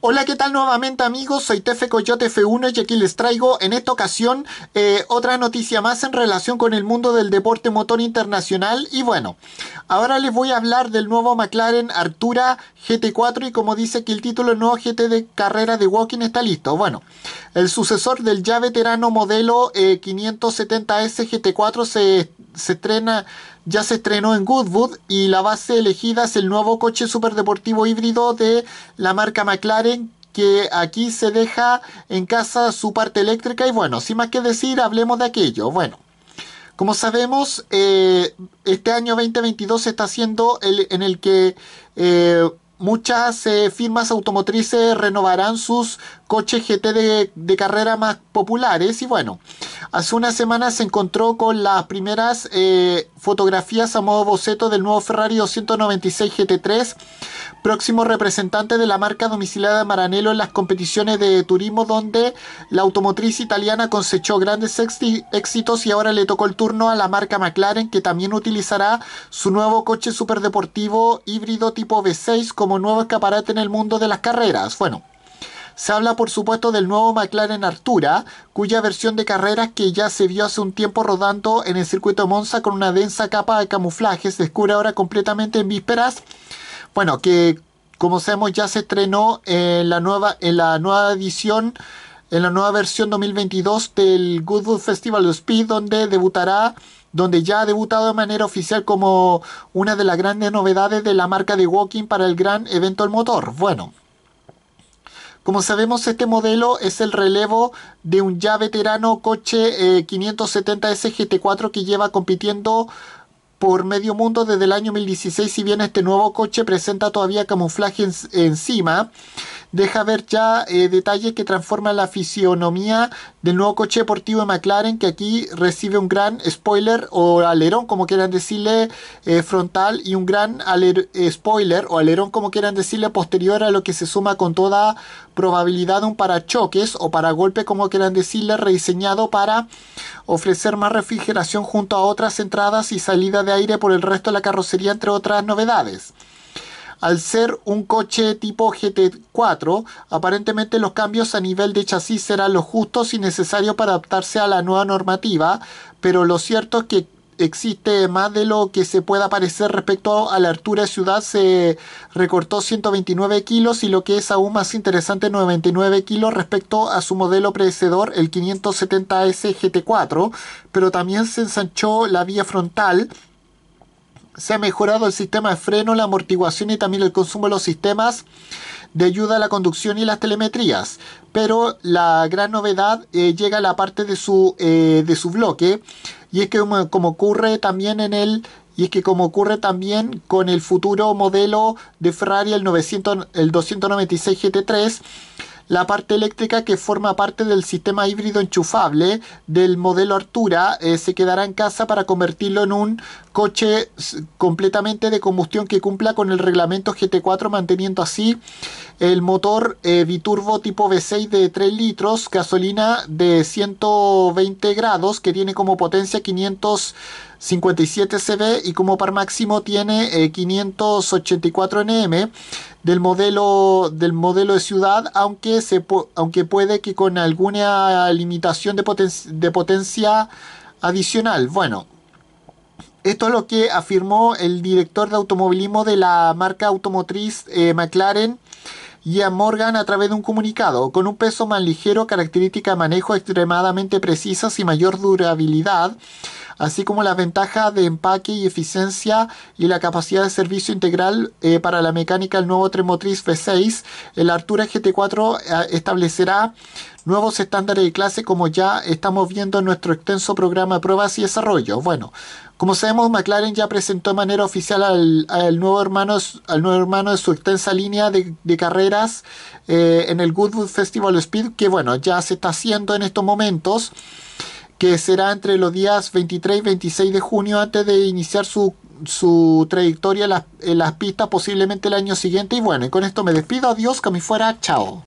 Hola, ¿qué tal nuevamente amigos? Soy Tefe Coyote F1 y aquí les traigo en esta ocasión eh, otra noticia más en relación con el mundo del deporte motor internacional. Y bueno, ahora les voy a hablar del nuevo McLaren Artura GT4 y como dice que el título el nuevo GT de carrera de Walking está listo. Bueno, el sucesor del ya veterano modelo 570S eh, GT4 se se estrena, ya se estrenó en Goodwood y la base elegida es el nuevo coche superdeportivo híbrido de la marca McLaren que aquí se deja en casa su parte eléctrica y bueno, sin más que decir, hablemos de aquello. Bueno, como sabemos, eh, este año 2022 se está haciendo el en el que eh, muchas eh, firmas automotrices renovarán sus coches GT de, carrera más populares y bueno, hace una semana se encontró con las primeras eh, fotografías a modo boceto del nuevo Ferrari 296 GT3, próximo representante de la marca domiciliada Maranello en las competiciones de turismo donde la automotriz italiana cosechó grandes éxitos y ahora le tocó el turno a la marca McLaren que también utilizará su nuevo coche superdeportivo híbrido tipo V6 como nuevo escaparate en el mundo de las carreras. Bueno, se habla por supuesto del nuevo McLaren Artura, cuya versión de carreras que ya se vio hace un tiempo rodando en el circuito Monza con una densa capa de camuflaje, se descubre ahora completamente en vísperas. Bueno, que como sabemos ya se estrenó en la nueva, en la nueva edición en la nueva versión 2022 del Goodwood Festival of Speed, donde debutará, donde ya ha debutado de manera oficial como una de las grandes novedades de la marca de Walking para el gran evento del motor. Bueno. Como sabemos, este modelo es el relevo de un ya veterano coche 570 sgt 4 que lleva compitiendo por medio mundo desde el año 2016, si bien este nuevo coche presenta todavía camuflaje encima, deja ver ya eh, detalles que transforman la fisionomía del nuevo coche deportivo de McLaren, que aquí recibe un gran spoiler o alerón, como quieran decirle, eh, frontal y un gran eh, spoiler o alerón, como quieran decirle, posterior a lo que se suma con toda probabilidad un parachoques o para paragolpe, como quieran decirle, rediseñado para ofrecer más refrigeración junto a otras entradas y salidas de aire por el resto de la carrocería, entre otras novedades. Al ser un coche tipo GT4, aparentemente los cambios a nivel de chasis serán los justos y necesarios para adaptarse a la nueva normativa, pero lo cierto es que existe más de lo que se pueda parecer respecto a la altura de ciudad se recortó 129 kilos y lo que es aún más interesante 99 kilos respecto a su modelo predecedor el 570S GT4 pero también se ensanchó la vía frontal se ha mejorado el sistema de freno, la amortiguación y también el consumo de los sistemas de ayuda a la conducción y las telemetrías. Pero la gran novedad eh, llega a la parte de su, eh, de su bloque y es que como, ocurre también en y es que como ocurre también con el futuro modelo de Ferrari el, 900, el 296 GT3 la parte eléctrica que forma parte del sistema híbrido enchufable del modelo Artura eh, se quedará en casa para convertirlo en un coche completamente de combustión que cumpla con el reglamento GT4 manteniendo así el motor eh, biturbo tipo V6 de 3 litros, gasolina de 120 grados que tiene como potencia 557 CV y como par máximo tiene 584 eh, NM del modelo, del modelo de ciudad, aunque, se, aunque puede que con alguna limitación de, de potencia adicional. Bueno, esto es lo que afirmó el director de automovilismo de la marca automotriz eh, mclaren McLaren, a Morgan, a través de un comunicado. Con un peso más ligero, característica de manejo extremadamente precisas y mayor durabilidad, así como las ventajas de empaque y eficiencia y la capacidad de servicio integral eh, para la mecánica del nuevo Tremotriz V6. El Artura GT4 eh, establecerá nuevos estándares de clase como ya estamos viendo en nuestro extenso programa de pruebas y desarrollo. Bueno, como sabemos, McLaren ya presentó de manera oficial al, nuevo, hermano, al nuevo hermano de su extensa línea de, carreras eh, en el Goodwood Festival Speed, que bueno, ya se está haciendo en estos momentos que será entre los días 23 y 26 de junio antes de iniciar su, su trayectoria en las, pistas posiblemente el año siguiente. Y bueno, y con esto me despido. Adiós, que me fuera. Chao.